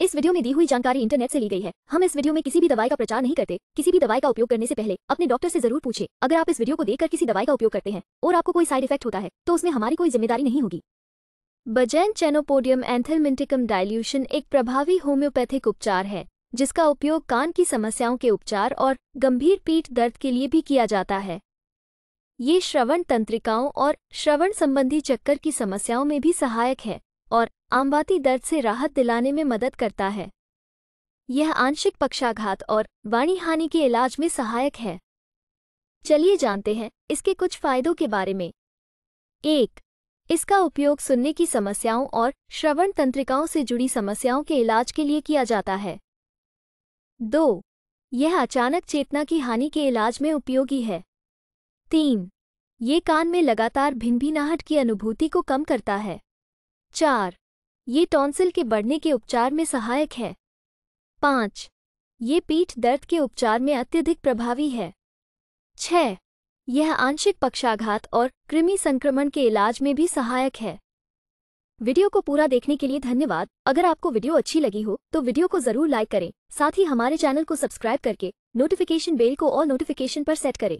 इस वीडियो में दी हुई जानकारी इंटरनेट से ली गई है हम इस वीडियो में किसी भी दवाई का प्रचार नहीं करते किसी भी दवाई का उपयोग करने से पहले अपने डॉक्टर से जरूर पूछे अगर आप इस वीडियो को देखकर किसी दवाई का उपयोग करते हैं और आपको कोई साइड इफेक्ट होता है तो उसमें हमारी कोई जिम्मेदारी नहीं होगी बजैन चेनोपोडियम एंथेलमिंटिकम डायल्यूशन एक प्रभावी होम्योपैथिक उपचार है जिसका उपयोग कान की समस्याओं के उपचार और गंभीर पीठ दर्द के लिए भी किया जाता है ये श्रवण तंत्रिकाओं और श्रवण संबंधी चक्कर की समस्याओं में भी सहायक है और आमबाती दर्द से राहत दिलाने में मदद करता है यह आंशिक पक्षाघात और वाणी हानि के इलाज में सहायक है चलिए जानते हैं इसके कुछ फायदों के बारे में एक इसका उपयोग सुनने की समस्याओं और श्रवण तंत्रिकाओं से जुड़ी समस्याओं के इलाज के लिए किया जाता है दो यह अचानक चेतना की हानि के इलाज में उपयोगी है तीन ये कान में लगातार भिनभिनाहट की अनुभूति को कम करता है चार ये टॉन्सिल के बढ़ने के उपचार में सहायक है पाँच ये पीठ दर्द के उपचार में अत्यधिक प्रभावी है छ यह आंशिक पक्षाघात और कृमि संक्रमण के इलाज में भी सहायक है वीडियो को पूरा देखने के लिए धन्यवाद अगर आपको वीडियो अच्छी लगी हो तो वीडियो को जरूर लाइक करें साथ ही हमारे चैनल को सब्सक्राइब करके नोटिफिकेशन बेल को ऑल नोटिफिकेशन पर सेट करें